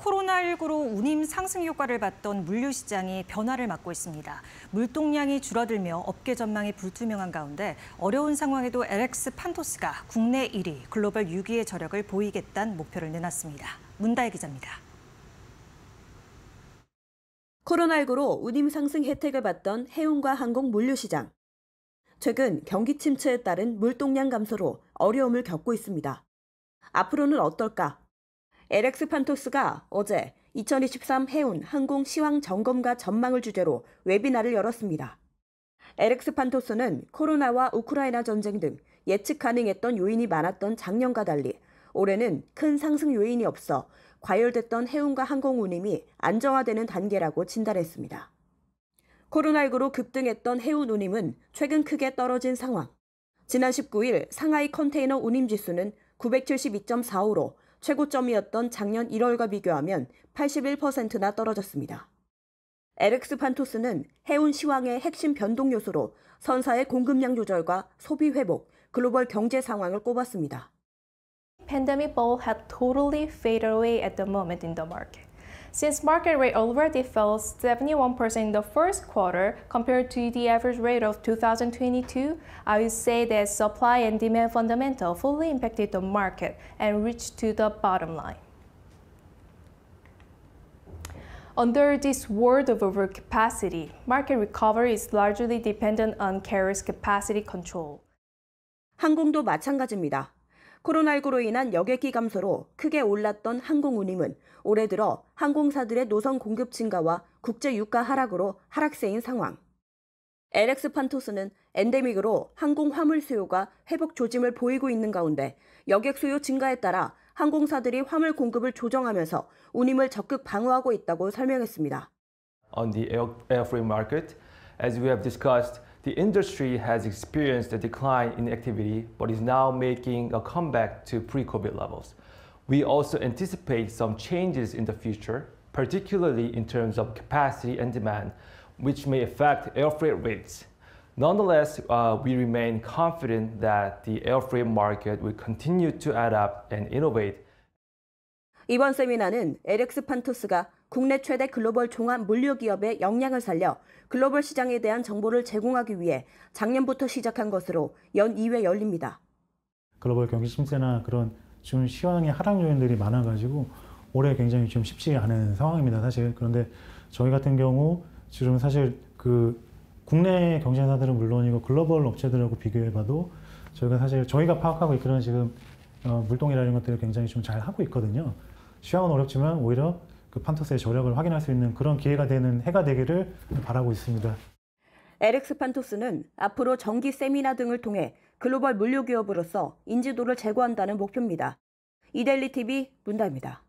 코로나19로 운임 상승 효과를 봤던 물류 시장이 변화를 맞고 있습니다. 물동량이 줄어들며 업계 전망이 불투명한 가운데 어려운 상황에도 LX 판토스가 국내 1위, 글로벌 6위의 저력을 보이겠다는 목표를 내놨습니다. 문다혜 기자입니다. 코로나19로 운임 상승 혜택을 받던 해운과 항공 물류 시장. 최근 경기 침체에 따른 물동량 감소로 어려움을 겪고 있습니다. 앞으로는 어떨까 LX 판토스가 어제 2023 해운 항공 시황 점검과 전망을 주제로 웨비나를 열었습니다. LX 판토스는 코로나와 우크라이나 전쟁 등 예측 가능했던 요인이 많았던 작년과 달리 올해는 큰 상승 요인이 없어 과열됐던 해운과 항공 운임이 안정화되는 단계라고 진단했습니다. 코로나19로 급등했던 해운 운임은 최근 크게 떨어진 상황. 지난 19일 상하이 컨테이너 운임 지수는 972.45로 최고점이었던 작년 1월과 비교하면 81%나 떨어졌습니다. 에렉스 판토스는 해운 시황의 핵심 변동 요소로 선사의 공급량 조절과 소비 회복, 글로벌 경제 상황을 꼽았습니다. Pandemic ball had totally faded away at the moment in the market. Since market rate already fell 71% in the first quarter compared to the average rate of 2022, I would say that supply and demand fundamental fully impacted the market and reached to the bottom line. Under this world of overcapacity, market recovery is largely dependent on carriers' capacity control. 항공도 마찬가지입니다. 코로나19로 인한 여객기 감소로 크게 올랐던 항공 운임은 올해 들어 항공사들의 노선 공급 증가와 국제 유가 하락으로 하락세인 상황. LX 판토스는 엔데믹으로 항공 화물 수요가 회복 조짐을 보이고 있는 가운데 여객 수요 증가에 따라 항공사들이 화물 공급을 조정하면서 운임을 적극 방어하고 있다고 설명했습니다. On the a i r f r e i g market, as we have discussed, The industry has experienced a decline in activity but is now making a comeback to pre COVID levels. We also anticipate some changes in the future, particularly in terms of capacity and demand, which may affect air freight rates. Nonetheless, uh, we remain confident that the air freight market will continue to adapt and innovate 이번 세미나는 에렉스 판토스가 국내 최대 글로벌 종합 물류기업의 역량을 살려 글로벌 시장에 대한 정보를 제공하기 위해 작년부터 시작한 것으로 연 2회 열립니다. 글로벌 경기 침체나 그런 지금 시황의 하락 요인들이 많아가지고 올해 굉장히 좀 쉽지 않은 상황입니다, 사실. 그런데 저희 같은 경우 지금 사실 그 국내 경쟁사들은 물론이고 글로벌 업체들하고 비교해봐도 저희가 사실 저희가 파악하고 있기 지금 어, 물동이라는 것들을 굉장히 좀 잘 하고 있거든요. 시황은 어렵지만 오히려 그 판토스의 저력을 확인할 수 있는 그런 기회가 되는 해가 되기를 바라고 있습니다. 에렉스 판토스는 앞으로 정기 세미나 등을 통해 글로벌 물류 기업으로서 인지도를 제고한다는 목표입니다. 이데리 TV 문다입니다.